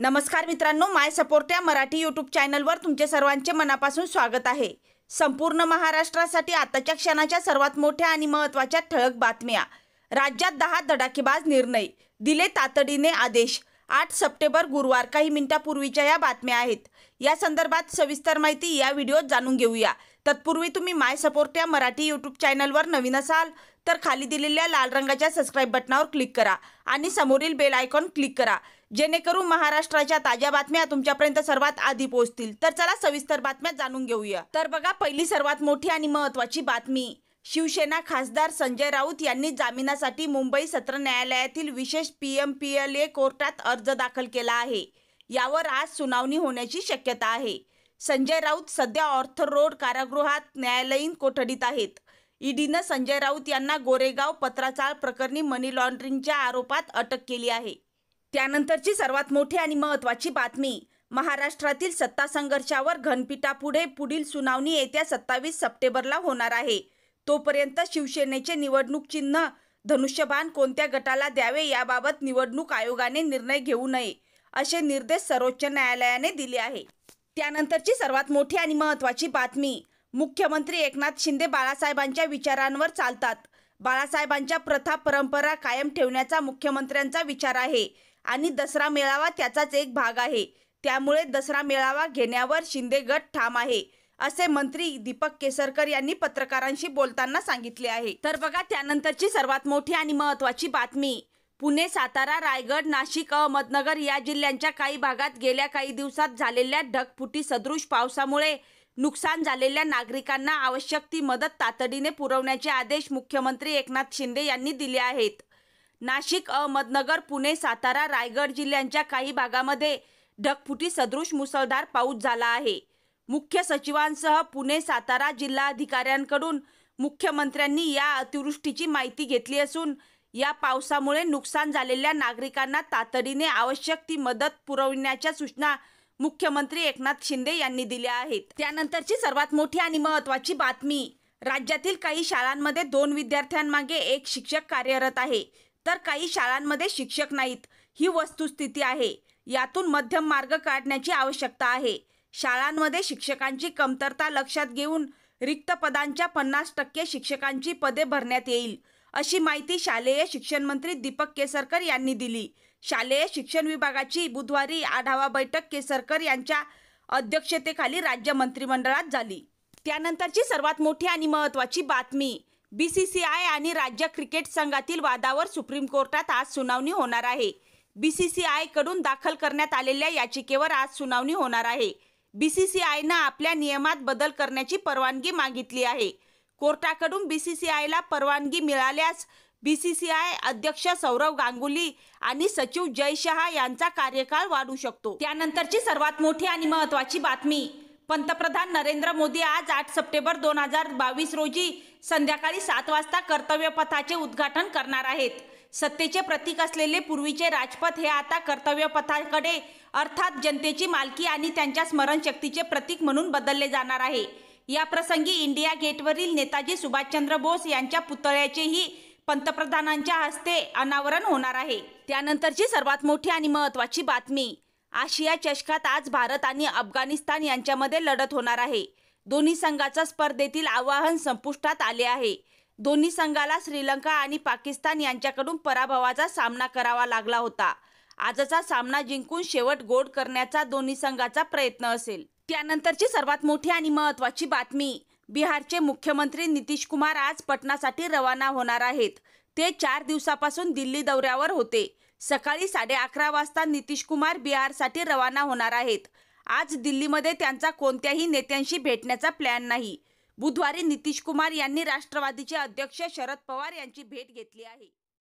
नमस्कार मित्रांनो माय सपोर्ट या मराठी यूट्यूब चॅनलवर तुमचे सर्वांचे मनापासून स्वागत आहे संपूर्ण महाराष्ट्रासाठी आताच्या क्षणाच्या सर्वात मोठ्या आणि महत्त्वाच्या ठळक बातम्या राज्यात दहा धडाकेबाज निर्णय दिले तातडीने आदेश आठ सप्टेंबर गुरुवार काही मिनिटापूर्वीच्या या बातम्या आहेत या संदर्भात सविस्तर माहिती या व्हिडिओत जाणून घेऊया तत्पूर्वी तुम्ही माय सपोर्ट या मराठी यूट्यूब चॅनलवर नवीन असाल तर खाली दिलेल्या लाल रंगाच्या सबस्क्राईब बटनावर क्लिक करा आणि समोरील बेल आयकॉन क्लिक करा जेणेकरून महाराष्ट्राच्या ताज्या बातम्या तुमच्यापर्यंत सर्वात आधी पोहोचतील तर चला सविस्तर बातम्या जाणून घेऊया तर बघा पहिली सर्वात मोठी आणि महत्त्वाची बातमी शिवसेना खासदार संजय राऊत यांनी जामिनासाठी मुंबई सत्र न्यायालयातील विशेष P M P L A कोर्टात अर्ज दाखल केला आहे यावर आज सुनावणी होण्याची शक्यता आहे संजय राऊत सध्या ऑर्थर रोड कारागृहात न्यायालयीन कोठडीत आहेत ईडीनं संजय राऊत यांना गोरेगाव पत्राचाळ प्रकरणी मनी लॉन्ड्रिंगच्या आरोपात अटक केली आहे त्यानंतरची सर्वात मोठी आणि महत्त्वाची बातमी महाराष्ट्रातील सत्ता संघर्षावर घनपीठापुढे पुढील सुनावणी येत्या सत्तावीस सप्टेंबरला होणार आहे तोपर्यंत शिवसेनेचे निवडणूक चिन्ह धनुष्यबाण कोणत्या गटाला द्यावे याबाबत निवडणूक आयोगाने निर्णय घेऊ नये असे निर्देश सर्वोच्च न्यायालयाने दिले आहे त्यानंतरची सर्वात मोठी आणि महत्त्वाची बातमी मुख्यमंत्री एकनाथ शिंदे बाळासाहेबांच्या विचारांवर चालतात बाळासाहेबांच्या प्रथा परंपरा कायम ठेवण्याचा मुख्यमंत्र्यांचा विचार आहे आणि दसरा मेळावा त्याचाच एक भाग आहे त्यामुळे दसरा मेळावा घेण्यावर शिंदे गट ठाम आहे असे मंत्री दीपक केसरकर यांनी पत्रकारांशी बोलताना सांगितले आहे तर बघा त्यानंतरची सर्वात मोठी आणि महत्वाची बातमी पुणे सातारा रायगड नाशिक अहमदनगर या जिल्ह्यांच्या काही भागात गेल्या काही दिवसात झालेल्या ढगफुटी सदृश पावसामुळे नुकसान झालेल्या नागरिकांना आवश्यक ती मदत तातडीने पुरवण्याचे आदेश मुख्यमंत्री एकनाथ शिंदे यांनी दिले आहेत नाशिक अहमदनगर पुणे सातारा रायगड जिल्ह्यांच्या काही भागामध्ये ढगफुटी सदृश मुसळधार पाऊस झाला आहे मुख्य सचिवांसह पुणे सातारा जिल्हा अधिकाऱ्यांकडून मुख्यमंत्र्यांनी या अतिवृष्टीची माहिती घेतली असून या पावसामुळे नुकसान झालेल्या नागरिकांना तातडीने आवश्यक ती मदत पुरवण्याच्या सूचना मुख्यमंत्री एकनाथ शिंदे यांनी दिल्या आहेत त्यानंतरची सर्वात मोठी आणि महत्वाची बातमी राज्यातील काही शाळांमध्ये दोन विद्यार्थ्यांमागे एक शिक्षक कार्यरत आहे तर काही शाळांमध्ये शिक्षक नाहीत ही वस्तुस्थिती आहे यातून मध्यम मार्ग काढण्याची आवश्यकता आहे शाळांमध्ये शिक्षकांची कमतरता लक्षात घेऊन रिक्त पदांच्या पन्नास टक्के शिक्षकांची पदे भरण्यात येईल अशी माहिती शालेय शिक्षण मंत्री दीपक केसरकर यांनी दिली शालेय शिक्षण विभागाची बुधवारी आढावा बैठक केसरकर यांच्या अध्यक्षतेखाली राज्य मंत्रिमंडळात झाली त्यानंतरची सर्वात मोठी आणि महत्त्वाची बातमी बी सी सी आय आणि राज्य क्रिकेट संघातील वादावर सुप्रीम कोर्टात आज सुनावणी होणार आहे बी सी सी आयकडून दाखल करण्यात आलेल्या याचिकेवर आज सुनावणी होणार आहे बी सी सी आयनं आपल्या नियमात बदल करण्याची परवानगी मागितली आहे कोर्टाकडून बी सी सी आयला परवानगी मिळाल्यास बी सी सी आय अध्यक्ष सौरव गांगुली आणि सचिव जय शहा यांचा कार्यकाळ वाढू शकतो त्यानंतरची सर्वात मोठी आणि महत्वाची बातमी पंतप्रधान नरेंद्र मोदी आज आठ सप्टेंबर दोन हजार बावीस रोजी संध्याकाळी सात वाजता पथाचे उद्घाटन करणार आहेत सत्तेचे प्रतीक असलेले पूर्वीचे राजपथ हे आता कर्तव्य पथाकडे अर्थात जनतेची मालकी आणि त्यांच्या स्मरणशक्तीचे प्रतीक म्हणून बदलले जाणार आहे या प्रसंगी इंडिया गेटवरील नेताजी सुभाषचंद्र बोस यांच्या पुतळ्याचेही पंतप्रधानांच्या हस्ते अनावरण होणार आहे त्यानंतरची सर्वात मोठी आणि महत्त्वाची बातमी आशिया चषकात आज भारत आणि अफगाणिस्तान यांच्यामध्ये लढत होणार आहे दोन्ही संघाचं स्पर्धेतील आवाहन संपुष्टात आले आहे दोन्ही संघाला श्रीलंका आणि पाकिस्तान यांच्याकडून पराभवाचा सामना करावा लागला होता आजचा सामना जिंकून शेवट गोड करण्याचा दोन्ही संघाचा प्रयत्न असेल त्यानंतरची सर्वात मोठी आणि महत्त्वाची बातमी बिहारचे मुख्यमंत्री नितीश कुमार आज पटनासाठी रवाना होणार आहेत ते चार दिवसापासून दिल्ली दौऱ्यावर होते सकाळी साडे अकरा वाजता नितीश कुमार बिहारसाठी रवाना होणार आहेत आज दिल्लीमध्ये त्यांचा कोणत्याही नेत्यांशी भेटण्याचा प्लॅन नाही बुधवारी नितीश कुमार यांनी राष्ट्रवादीचे अध्यक्ष शरद पवार यांची भेट घेतली आहे